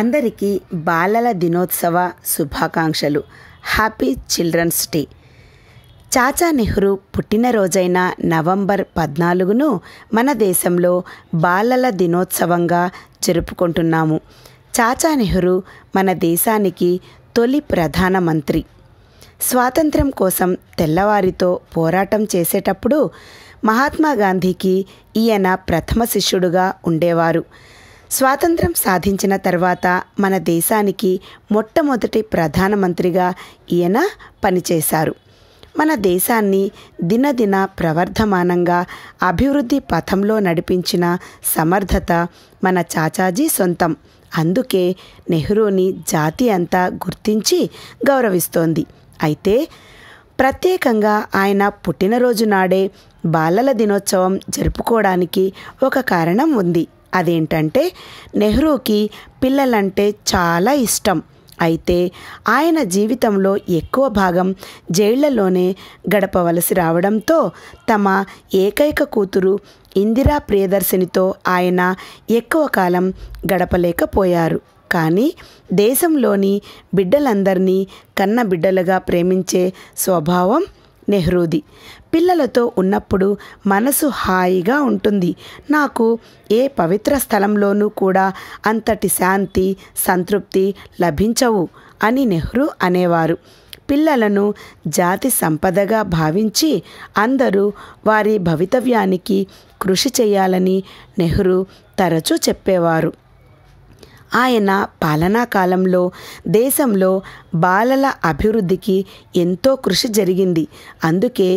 అందరికీ బాలల దినోత్సవ శుభాకాంక్షలు happy children's day Chacha Nehru పుట్టినరోజైన నవంబర్ పద్నాలుగును మన దేశంలో బాలల దినోత్సవంగా జరుపుకుంటున్నాము చాచా నెహ్రూ మన దేశానికి తొలి ప్రధానమంత్రి స్వాతంత్రం కోసం తెల్లవారితో పోరాటం చేసేటప్పుడు మహాత్మా గాంధీకి ఈయన ప్రథమ శిష్యుడుగా ఉండేవారు స్వాతంత్రం సాధించిన తర్వాత మన దేశానికి మొట్టమొదటి ప్రధానమంత్రిగా ఈయన పనిచేశారు మన దేశాన్ని దినదిన ప్రవర్ధమానంగా అభివృద్ధి పథంలో నడిపించిన సమర్థత మన చాచాజీ సొంతం అందుకే నెహ్రూని జాతి అంతా గుర్తించి గౌరవిస్తోంది అయితే ప్రత్యేకంగా ఆయన పుట్టినరోజు నాడే బాలల దినోత్సవం జరుపుకోవడానికి ఒక కారణం ఉంది అదేంటంటే నెహ్రూకి పిల్లలంటే చాలా ఇష్టం అయితే ఆయన జీవితంలో ఎక్కువ భాగం జైళ్లలోనే గడపవలసి రావడంతో తమ ఏకైక కూతురు ఇందిరా ప్రియదర్శినితో ఆయన ఎక్కువ కాలం గడపలేకపోయారు కానీ దేశంలోని బిడ్డలందరినీ కన్న బిడ్డలుగా ప్రేమించే స్వభావం నెహ్రూది పిల్లలతో ఉన్నప్పుడు మనసు హాయిగా ఉంటుంది నాకు ఏ పవిత్ర స్థలంలోనూ కూడా అంతటి శాంతి సంతృప్తి లభించవు అని నెహ్రూ అనేవారు పిల్లలను జాతి సంపదగా భావించి అందరూ వారి భవితవ్యానికి కృషి చేయాలని నెహ్రూ తరచూ చెప్పేవారు ఆయన పాలనా కాలంలో దేశంలో బాలల అభివృద్ధికి ఎంతో కృషి జరిగింది అందుకే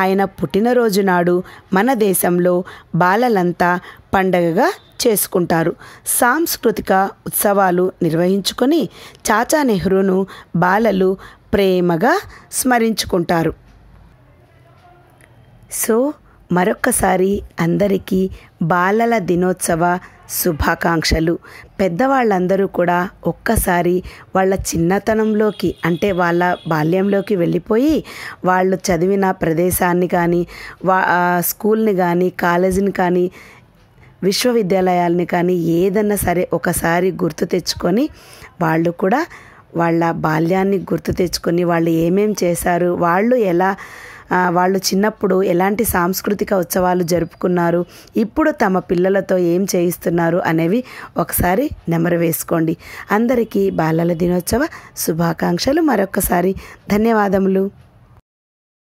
ఆయన పుట్టినరోజు నాడు మన దేశంలో బాలలంతా పండగగా చేసుకుంటారు సాంస్కృతిక ఉత్సవాలు నిర్వహించుకొని చాచా నెహ్రూను బాలలు ప్రేమగా స్మరించుకుంటారు సో మరొక్కసారి అందరికీ బాలల దినోత్సవ శుభాకాంక్షలు పెద్దవాళ్ళందరూ కూడా ఒక్కసారి వాళ్ళ చిన్నతనంలోకి అంటే వాళ్ళ బాల్యంలోకి వెళ్ళిపోయి వాళ్ళు చదివిన ప్రదేశాన్ని కానీ వా స్కూల్ని కానీ కాలేజీని కానీ విశ్వవిద్యాలయాలని కానీ ఏదన్నా సరే ఒకసారి గుర్తు తెచ్చుకొని వాళ్ళు కూడా వాళ్ళ బాల్యాన్ని గుర్తు తెచ్చుకొని వాళ్ళు ఏమేం చేశారు వాళ్ళు ఎలా వాళ్ళు చిన్నప్పుడు ఎలాంటి సాంస్కృతిక ఉత్సవాలు జరుపుకున్నారు ఇప్పుడు తమ పిల్లలతో ఏం చేయిస్తున్నారు అనేవి ఒకసారి నెమరు వేసుకోండి అందరికీ బాలల దినోత్సవ శుభాకాంక్షలు మరొకసారి ధన్యవాదములు